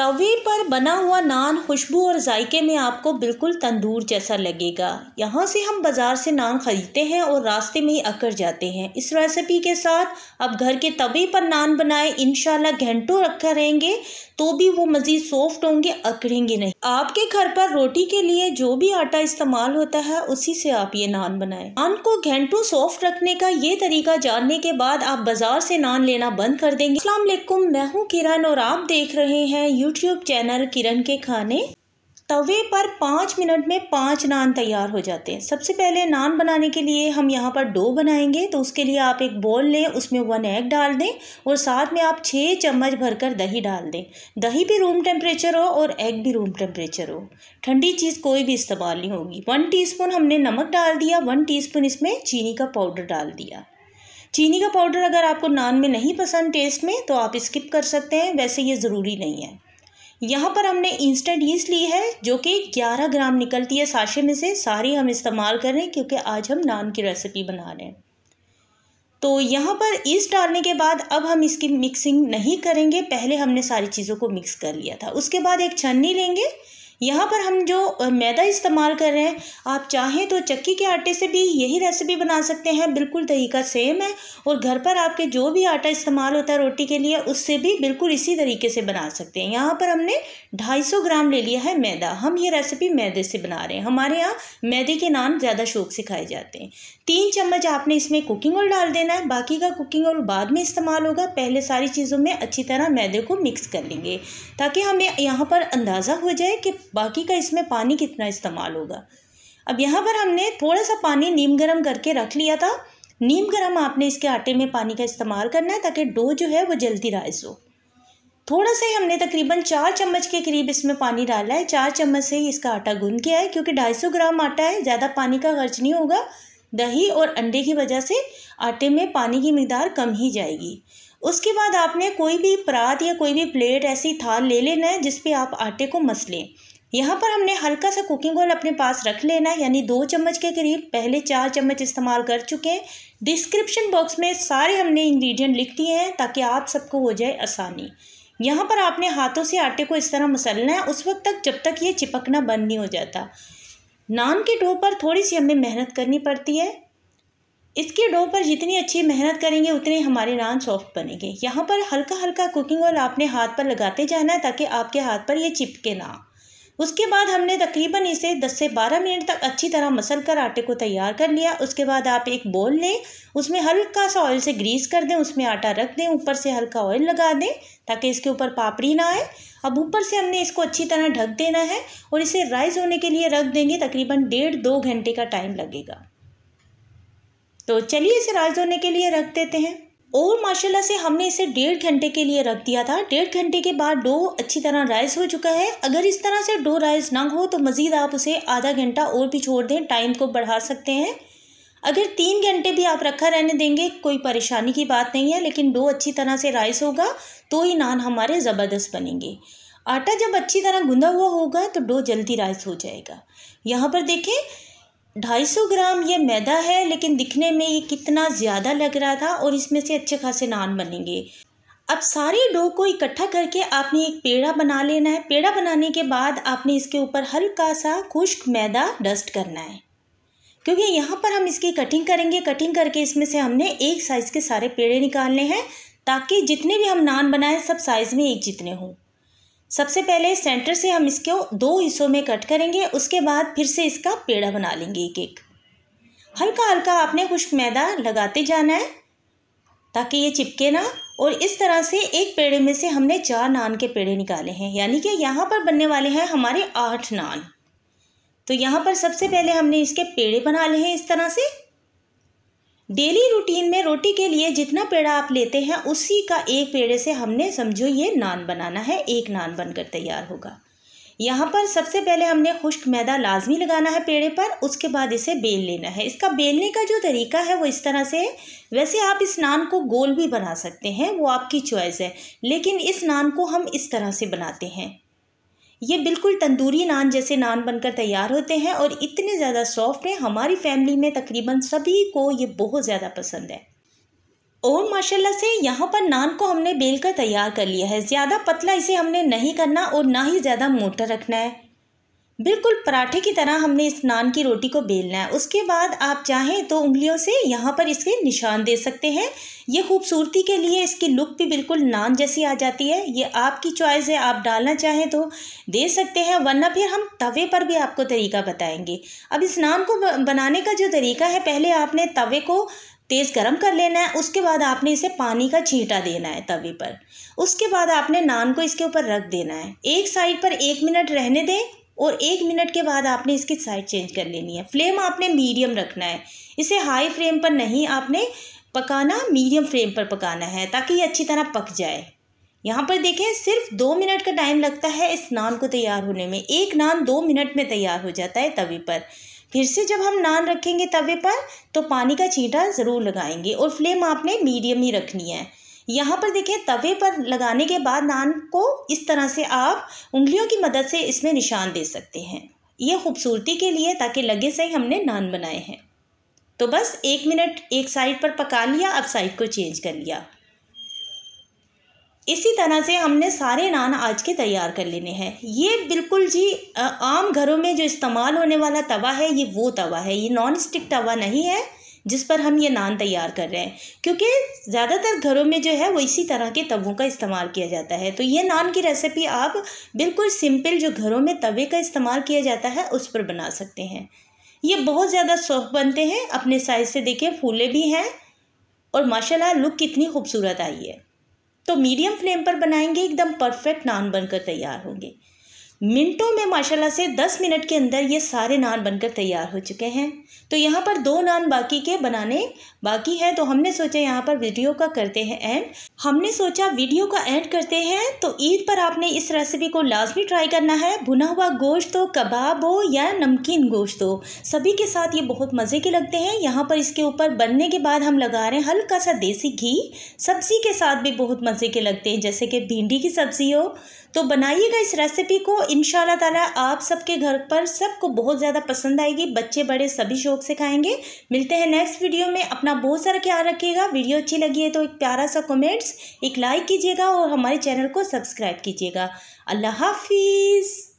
तवे पर बना हुआ नान खुशबू और जायके में आपको बिल्कुल तंदूर जैसा लगेगा यहाँ से हम बाज़ार से नान ख़रीदते हैं और रास्ते में ही अकड़ जाते हैं इस रेसिपी के साथ आप घर के तवे पर नान बनाए इन घंटों रखा रहेंगे तो भी वो मज़ीद सॉफ्ट होंगे अकड़ेंगे नहीं आपके घर पर रोटी के लिए जो भी आटा इस्तेमाल होता है उसी से आप ये नान बनाएं नान को घंटों सॉफ्ट रखने का ये तरीका जानने के बाद आप बाज़ार से नान लेना बंद कर देंगे असलम मैं हूँ किरण और आप देख रहे हैं यूट्यूब चैनल किरण के खाने तवे पर पाँच मिनट में पाँच नान तैयार हो जाते हैं सबसे पहले नान बनाने के लिए हम यहाँ पर डो बनाएंगे तो उसके लिए आप एक बॉल लें उसमें वन एग डाल दें और साथ में आप छः चम्मच भरकर दही डाल दें दही भी रूम टेम्परेचर हो और एग भी रूम टेम्परेचर हो ठंडी चीज़ कोई भी इस्तेमाल नहीं होगी वन टी हमने नमक डाल दिया वन टी इसमें चीनी का पाउडर डाल दिया चीनी का पाउडर अगर आपको नान में नहीं पसंद टेस्ट में तो आप स्किप कर सकते हैं वैसे ये ज़रूरी नहीं है यहाँ पर हमने इंस्टेंट ईस्ट ली है जो कि 11 ग्राम निकलती है साशे में से सारी हम इस्तेमाल कर रहे हैं क्योंकि आज हम नान की रेसिपी बना रहे हैं तो यहाँ पर ईस्ट डालने के बाद अब हम इसकी मिक्सिंग नहीं करेंगे पहले हमने सारी चीज़ों को मिक्स कर लिया था उसके बाद एक छन्नी लेंगे यहाँ पर हम जो मैदा इस्तेमाल कर रहे हैं आप चाहें तो चक्की के आटे से भी यही रेसिपी बना सकते हैं बिल्कुल तरीका सेम है और घर पर आपके जो भी आटा इस्तेमाल होता है रोटी के लिए उससे भी बिल्कुल इसी तरीके से बना सकते हैं यहाँ पर हमने 250 ग्राम ले लिया है मैदा हम ये रेसिपी मैदे से बना रहे हैं हमारे यहाँ मैदे के नान ज़्यादा शौक से खाए जाते हैं तीन चम्मच आपने इसमें कुकिंग ऑयल डाल देना है बाकी का कुकिंग ऑयल बाद में इस्तेमाल होगा पहले सारी चीज़ों में अच्छी तरह मैदे को मिक्स कर लेंगे ताकि हमें यहाँ पर अंदाज़ा हो जाए कि बाकी का इसमें पानी कितना इस्तेमाल होगा अब यहाँ पर हमने थोड़ा सा पानी नीम गर्म करके रख लिया था नीम गर्म आपने इसके आटे में पानी का इस्तेमाल करना है ताकि डो जो है वो जल्दी राइस हो थोड़ा सा ही हमने तकरीबन चार चम्मच के करीब इसमें पानी डाला है चार चम्मच से ही इसका आटा गूंद गया है क्योंकि ढाई सौ ग्राम आटा है ज़्यादा पानी का खर्च नहीं होगा दही और अंडे की वजह से आटे में पानी की मकदार कम ही जाएगी उसके बाद आपने कोई भी परात या कोई भी प्लेट ऐसी थाल ले लेना है जिस आप आटे को मस लें यहाँ पर हमने हल्का सा कुकिंग ऑयल अपने पास रख लेना यानी दो चम्मच के करीब पहले चार चम्मच इस्तेमाल कर चुके हैं डिस्क्रिप्शन बॉक्स में सारे हमने इंग्रेडिएंट लिख दिए हैं ताकि आप सबको हो जाए आसानी यहाँ पर आपने हाथों से आटे को इस तरह मसलना है उस वक्त तक जब तक ये चिपकना बंद नहीं हो जाता नान के डो पर थोड़ी सी हमें मेहनत करनी पड़ती है इसके डो पर जितनी अच्छी मेहनत करेंगे उतने हमारे नान सॉफ्ट बनेंगे यहाँ पर हल्का हल्का कुकिंग ऑयल आपने हाथ पर लगाते जाना है ताकि आपके हाथ पर ये चिपके ना उसके बाद हमने तकरीबन इसे 10 से 12 मिनट तक अच्छी तरह मसल कर आटे को तैयार कर लिया उसके बाद आप एक बोल लें उसमें हल्का सा ऑयल से ग्रीस कर दें उसमें आटा रख दें ऊपर से हल्का ऑयल लगा दें ताकि इसके ऊपर पापड़ी ना आए अब ऊपर से हमने इसको अच्छी तरह ढक देना है और इसे राइज होने के लिए रख देंगे तकरीबन डेढ़ दो घंटे का टाइम लगेगा तो चलिए इसे राइज होने के लिए रख देते हैं और माशाल्लाह से हमने इसे डेढ़ घंटे के लिए रख दिया था डेढ़ घंटे के बाद डो अच्छी तरह राइस हो चुका है अगर इस तरह से डो राइस ना हो तो मज़ीद आप उसे आधा घंटा और भी छोड़ दें टाइम को बढ़ा सकते हैं अगर तीन घंटे भी आप रखा रहने देंगे कोई परेशानी की बात नहीं है लेकिन डो अच्छी तरह से राइस होगा तो ही नान हमारे ज़बरदस्त बनेंगे आटा जब अच्छी तरह गूंदा हुआ होगा तो डो जल्दी राइस हो जाएगा यहाँ पर देखें ढाई सौ ग्राम ये मैदा है लेकिन दिखने में ये कितना ज़्यादा लग रहा था और इसमें से अच्छे खासे नान बनेंगे अब सारे डो को इकट्ठा करके आपने एक पेड़ा बना लेना है पेड़ा बनाने के बाद आपने इसके ऊपर हल्का सा खुश्क मैदा डस्ट करना है क्योंकि यहाँ पर हम इसकी कटिंग करेंगे कटिंग करके इसमें से हमने एक साइज़ के सारे पेड़े निकालने हैं ताकि जितने भी हम नान बनाएं सब साइज़ में एक जितने हों सबसे पहले सेंटर से हम इसको दो हिस्सों में कट करेंगे उसके बाद फिर से इसका पेड़ा बना लेंगे एक एक हल्का हल्का आपने कुछ मैदा लगाते जाना है ताकि ये चिपके ना और इस तरह से एक पेड़े में से हमने चार नान के पेड़े निकाले हैं यानी कि यहाँ पर बनने वाले हैं हमारे आठ नान तो यहाँ पर सबसे पहले हमने इसके पेड़े बना ले हैं इस तरह से डेली रूटीन में रोटी के लिए जितना पेड़ा आप लेते हैं उसी का एक पेड़े से हमने समझो ये नान बनाना है एक नान बनकर तैयार होगा यहाँ पर सबसे पहले हमने खुश्क मैदा लाजमी लगाना है पेड़े पर उसके बाद इसे बेल लेना है इसका बेलने का जो तरीका है वो इस तरह से है वैसे आप इस नान को गोल भी बना सकते हैं वो आपकी चॉइस है लेकिन इस नान को हम इस तरह से बनाते हैं ये बिल्कुल तंदूरी नान जैसे नान बनकर तैयार होते हैं और इतने ज़्यादा सॉफ्ट हैं हमारी फैमिली में तकरीबन सभी को ये बहुत ज़्यादा पसंद है और माशाल्लाह से यहाँ पर नान को हमने बेल कर तैयार कर लिया है ज़्यादा पतला इसे हमने नहीं करना और ना ही ज़्यादा मोटा रखना है बिल्कुल पराठे की तरह हमने इस नान की रोटी को बेलना है उसके बाद आप चाहें तो उंगलियों से यहाँ पर इसके निशान दे सकते हैं ये खूबसूरती के लिए इसकी लुक भी बिल्कुल नान जैसी आ जाती है ये आपकी चॉइस है आप डालना चाहें तो दे सकते हैं वरना फिर हम तवे पर भी आपको तरीका बताएंगे अब इस नान को बनाने का जो तरीका है पहले आपने तवे को तेज़ गरम कर लेना है उसके बाद आपने इसे पानी का छींटा देना है तवे पर उसके बाद आपने नान को इसके ऊपर रख देना है एक साइड पर एक मिनट रहने दें और एक मिनट के बाद आपने इसकी साइड चेंज कर लेनी है फ्लेम आपने मीडियम रखना है इसे हाई फ्लेम पर नहीं आपने पकाना मीडियम फ्लेम पर पकाना है ताकि ये अच्छी तरह पक जाए यहाँ पर देखें सिर्फ दो मिनट का टाइम लगता है इस नान को तैयार होने में एक नान दो मिनट में तैयार हो जाता है तवे पर फिर से जब हम नान रखेंगे तवे पर तो पानी का छींटा ज़रूर लगाएंगे और फ्लेम आपने मीडियम ही रखनी है यहाँ पर देखिए तवे पर लगाने के बाद नान को इस तरह से आप उंगलियों की मदद से इसमें निशान दे सकते हैं ये खूबसूरती के लिए ताकि लगे सही हमने नान बनाए हैं तो बस एक मिनट एक साइड पर पका लिया अब साइड को चेंज कर लिया इसी तरह से हमने सारे नान आज के तैयार कर लेने हैं ये बिल्कुल जी आम घरों में जो इस्तेमाल होने वाला तवा है ये वो तवा है ये नॉन स्टिक तवा नहीं है जिस पर हम ये नान तैयार कर रहे हैं क्योंकि ज़्यादातर घरों में जो है वो इसी तरह के तवों का इस्तेमाल किया जाता है तो ये नान की रेसिपी आप बिल्कुल सिंपल जो घरों में तवे का इस्तेमाल किया जाता है उस पर बना सकते हैं ये बहुत ज़्यादा सॉफ्ट बनते हैं अपने साइज़ से देखें फूले भी हैं और माशाला लुक कितनी खूबसूरत आई है तो मीडियम फ्लेम पर बनाएंगे एकदम परफेक्ट नान बनकर तैयार होंगे मिनटों में माशाल्लाह से 10 मिनट के अंदर ये सारे नान बनकर तैयार हो चुके हैं तो यहाँ पर दो नान बाकी के बनाने बाकी है तो हमने सोचा यहाँ पर वीडियो का करते हैं एंड हमने सोचा वीडियो का एंड करते हैं तो ईद पर आपने इस रेसिपी को लाजमी ट्राई करना है भुना हुआ गोश्त हो कबाब हो या नमकीन गोश्त हो सभी के साथ ये बहुत मज़े के लगते हैं यहाँ पर इसके ऊपर बनने के बाद हम लगा रहे हैं हल्का सा देसी घी सब्ज़ी के साथ भी बहुत मज़े के लगते हैं जैसे कि भिंडी की सब्ज़ी हो तो बनाइएगा इस रेसिपी को इन ताला आप सबके घर पर सबको बहुत ज़्यादा पसंद आएगी बच्चे बड़े सभी शौक से खाएंगे मिलते हैं नेक्स्ट वीडियो में अपना बहुत सारा ख्याल रखिएगा वीडियो अच्छी लगी है तो एक प्यारा सा कमेंट्स एक लाइक कीजिएगा और हमारे चैनल को सब्सक्राइब कीजिएगा अल्लाह हाफिज़